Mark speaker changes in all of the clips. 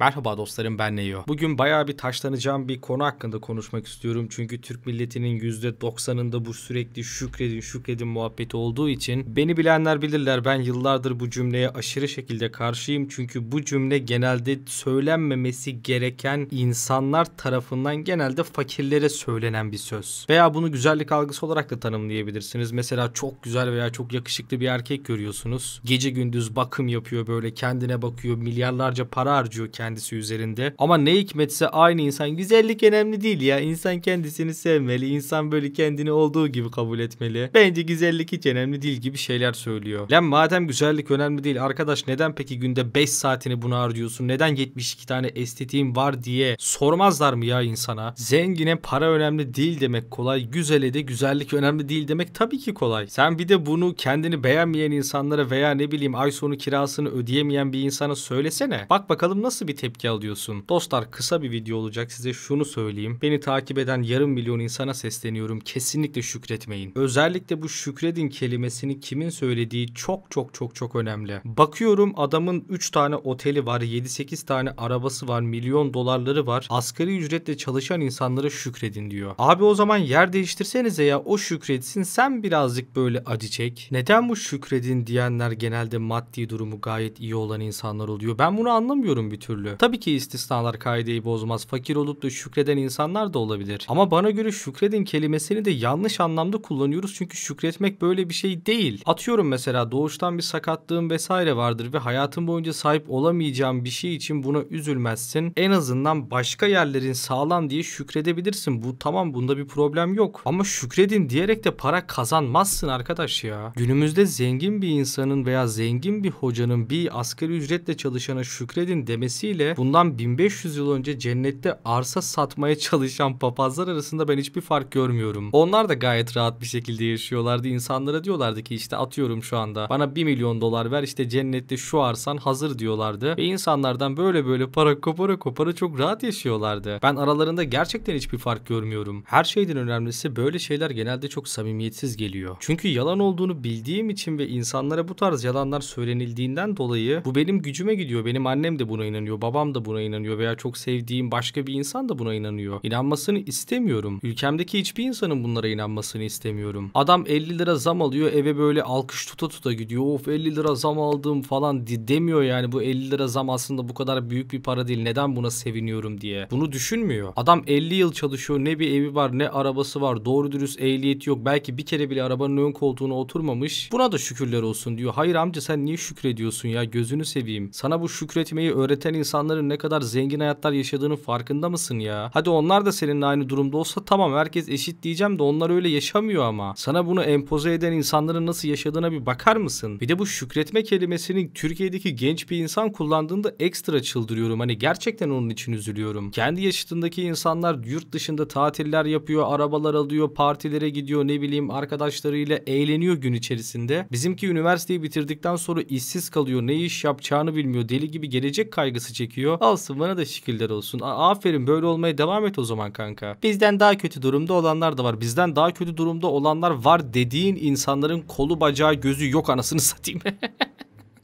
Speaker 1: Merhaba dostlarım ben Neyo. Bugün bayağı bir taşlanacağım bir konu hakkında konuşmak istiyorum. Çünkü Türk milletinin %90'ında bu sürekli şükredin şükredin muhabbeti olduğu için beni bilenler bilirler ben yıllardır bu cümleye aşırı şekilde karşıyım. Çünkü bu cümle genelde söylenmemesi gereken insanlar tarafından genelde fakirlere söylenen bir söz. Veya bunu güzellik algısı olarak da tanımlayabilirsiniz. Mesela çok güzel veya çok yakışıklı bir erkek görüyorsunuz. Gece gündüz bakım yapıyor böyle kendine bakıyor milyarlarca para harcıyor kendine kendisi üzerinde. Ama ne hikmetse aynı insan güzellik önemli değil ya. İnsan kendisini sevmeli. İnsan böyle kendini olduğu gibi kabul etmeli. Bence güzellik hiç önemli değil gibi şeyler söylüyor. Lan madem güzellik önemli değil arkadaş neden peki günde 5 saatini buna harcıyorsun? Neden 72 tane estetiğim var diye sormazlar mı ya insana? Zengine para önemli değil demek kolay. Güzele de güzellik önemli değil demek tabii ki kolay. Sen bir de bunu kendini beğenmeyen insanlara veya ne bileyim ay sonu kirasını ödeyemeyen bir insana söylesene. Bak bakalım nasıl bir tepki alıyorsun? Dostlar kısa bir video olacak size şunu söyleyeyim. Beni takip eden yarım milyon insana sesleniyorum. Kesinlikle şükretmeyin. Özellikle bu şükredin kelimesini kimin söylediği çok çok çok çok önemli. Bakıyorum adamın 3 tane oteli var, 7-8 tane arabası var, milyon dolarları var. Asgari ücretle çalışan insanlara şükredin diyor. Abi o zaman yer değiştirsenize ya o şükretsin sen birazcık böyle acı çek. Neden bu şükredin diyenler genelde maddi durumu gayet iyi olan insanlar oluyor? Ben bunu anlamıyorum bir türlü türlü. Tabii ki istisnalar kaideyi bozmaz. Fakir olup da şükreden insanlar da olabilir. Ama bana göre şükredin kelimesini de yanlış anlamda kullanıyoruz. Çünkü şükretmek böyle bir şey değil. Atıyorum mesela doğuştan bir sakatlığım vesaire vardır ve hayatım boyunca sahip olamayacağım bir şey için buna üzülmezsin. En azından başka yerlerin sağlam diye şükredebilirsin. Bu tamam bunda bir problem yok. Ama şükredin diyerek de para kazanmazsın arkadaş ya. Günümüzde zengin bir insanın veya zengin bir hocanın bir asgari ücretle çalışana şükredin demesi etkisiyle bundan 1500 yıl önce cennette arsa satmaya çalışan papazlar arasında ben hiçbir fark görmüyorum. Onlar da gayet rahat bir şekilde yaşıyorlardı. İnsanlara diyorlardı ki işte atıyorum şu anda bana 1 milyon dolar ver işte cennette şu arsan hazır diyorlardı. Ve insanlardan böyle böyle para kopara kopara çok rahat yaşıyorlardı. Ben aralarında gerçekten hiçbir fark görmüyorum. Her şeyden önemlisi böyle şeyler genelde çok samimiyetsiz geliyor. Çünkü yalan olduğunu bildiğim için ve insanlara bu tarz yalanlar söylenildiğinden dolayı bu benim gücüme gidiyor. Benim annem de buna inanıyor. Babam da buna inanıyor veya çok sevdiğim başka bir insan da buna inanıyor. İnanmasını istemiyorum. Ülkemdeki hiçbir insanın bunlara inanmasını istemiyorum. Adam 50 lira zam alıyor eve böyle alkış tuta tuta gidiyor. Of 50 lira zam aldım falan demiyor yani bu 50 lira zam aslında bu kadar büyük bir para değil. Neden buna seviniyorum diye. Bunu düşünmüyor. Adam 50 yıl çalışıyor. Ne bir evi var ne arabası var. Doğru dürüst ehliyeti yok. Belki bir kere bile arabanın ön koltuğuna oturmamış. Buna da şükürler olsun diyor. Hayır amca sen niye şükrediyorsun ya gözünü seveyim. Sana bu şükretmeyi öğreten insan insanların ne kadar zengin hayatlar yaşadığının farkında mısın ya? Hadi onlar da seninle aynı durumda olsa tamam herkes eşit diyeceğim de onlar öyle yaşamıyor ama. Sana bunu empoze eden insanların nasıl yaşadığına bir bakar mısın? Bir de bu şükretme kelimesini Türkiye'deki genç bir insan kullandığında ekstra çıldırıyorum. Hani gerçekten onun için üzülüyorum. Kendi yaşıtındaki insanlar yurt dışında tatiller yapıyor, arabalar alıyor, partilere gidiyor, ne bileyim arkadaşlarıyla eğleniyor gün içerisinde. Bizimki üniversiteyi bitirdikten sonra işsiz kalıyor, ne iş yapacağını bilmiyor, deli gibi gelecek kaygısı çekiyor. Olsun bana da şekiller olsun. A aferin böyle olmaya devam et o zaman kanka. Bizden daha kötü durumda olanlar da var. Bizden daha kötü durumda olanlar var dediğin insanların kolu bacağı gözü yok anasını satayım.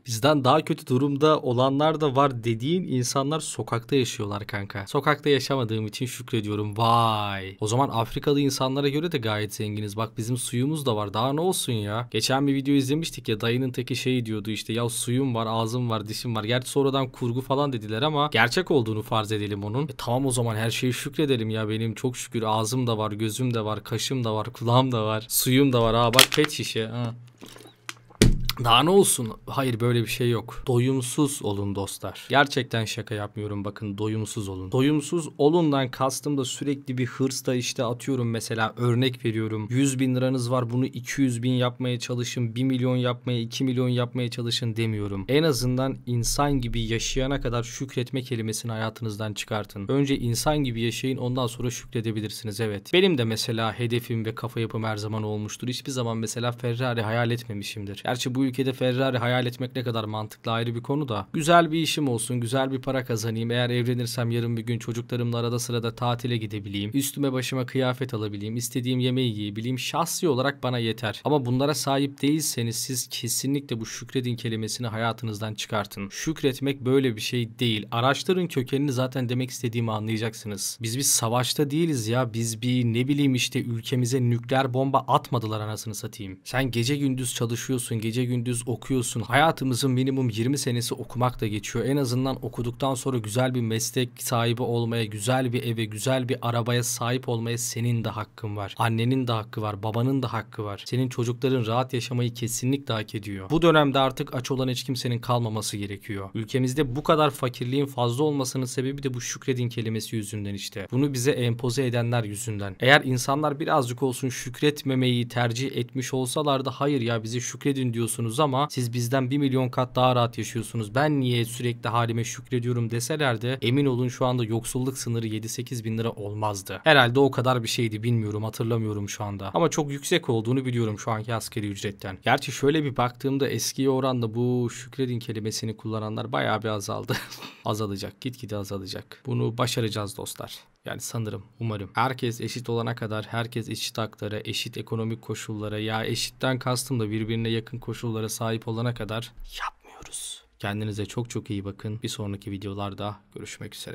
Speaker 1: bizden daha kötü durumda olanlar da var dediğin insanlar sokakta yaşıyorlar kanka. Sokakta yaşamadığım için şükrediyorum. Vay. O zaman Afrikalı insanlara göre de gayet zenginiz. Bak bizim suyumuz da var. Daha ne olsun ya? Geçen bir video izlemiştik ya dayının teki şey diyordu işte ya suyum var, ağzım var, dişim var. Gerçi sonradan kurgu falan dediler ama gerçek olduğunu farz edelim onun. E tamam o zaman her şeyi şükredelim ya benim çok şükür ağzım da var, gözüm de var, kaşım da var, kulağım da var, suyum da var. Ha bak pet şişe. Ha. Daha ne olsun? Hayır böyle bir şey yok. Doyumsuz olun dostlar. Gerçekten şaka yapmıyorum bakın doyumsuz olun. Doyumsuz olundan kastım da sürekli bir hırsla işte atıyorum mesela örnek veriyorum. 100 bin liranız var bunu 200 bin yapmaya çalışın. 1 milyon yapmaya 2 milyon yapmaya çalışın demiyorum. En azından insan gibi yaşayana kadar şükretme kelimesini hayatınızdan çıkartın. Önce insan gibi yaşayın ondan sonra şükredebilirsiniz evet. Benim de mesela hedefim ve kafa yapım her zaman olmuştur. Hiçbir zaman mesela Ferrari hayal etmemişimdir. Gerçi bu ülkede Ferrari hayal etmek ne kadar mantıklı ayrı bir konu da. Güzel bir işim olsun, güzel bir para kazanayım. Eğer evlenirsem yarın bir gün çocuklarımla arada sırada tatile gidebileyim. Üstüme başıma kıyafet alabileyim. istediğim yemeği yiyebileyim. Şahsi olarak bana yeter. Ama bunlara sahip değilseniz siz kesinlikle bu şükredin kelimesini hayatınızdan çıkartın. Şükretmek böyle bir şey değil. Araştırın kökenini zaten demek istediğimi anlayacaksınız. Biz bir savaşta değiliz ya. Biz bir ne bileyim işte ülkemize nükleer bomba atmadılar anasını satayım. Sen gece gündüz çalışıyorsun. Gece gündüz gündüz okuyorsun. Hayatımızın minimum 20 senesi okumakla geçiyor. En azından okuduktan sonra güzel bir meslek sahibi olmaya, güzel bir eve, güzel bir arabaya sahip olmaya senin de hakkın var. Annenin de hakkı var, babanın da hakkı var. Senin çocukların rahat yaşamayı kesinlikle hak ediyor. Bu dönemde artık aç olan hiç kimsenin kalmaması gerekiyor. Ülkemizde bu kadar fakirliğin fazla olmasının sebebi de bu şükredin kelimesi yüzünden işte. Bunu bize empoze edenler yüzünden. Eğer insanlar birazcık olsun şükretmemeyi tercih etmiş olsalar da hayır ya bize şükredin diyorsunuz yaşıyorsunuz ama siz bizden 1 milyon kat daha rahat yaşıyorsunuz. Ben niye sürekli halime şükrediyorum deseler de emin olun şu anda yoksulluk sınırı 7-8 bin lira olmazdı. Herhalde o kadar bir şeydi bilmiyorum hatırlamıyorum şu anda. Ama çok yüksek olduğunu biliyorum şu anki askeri ücretten. Gerçi şöyle bir baktığımda eskiye oranda bu şükredin kelimesini kullananlar bayağı bir azaldı. azalacak gitgide azalacak. Bunu başaracağız dostlar. Yani sanırım, umarım. Herkes eşit olana kadar, herkes eşit haklara, eşit ekonomik koşullara ya eşitten kastım da birbirine yakın koşullara sahip olana kadar yapmıyoruz. Kendinize çok çok iyi bakın. Bir sonraki videolarda görüşmek üzere.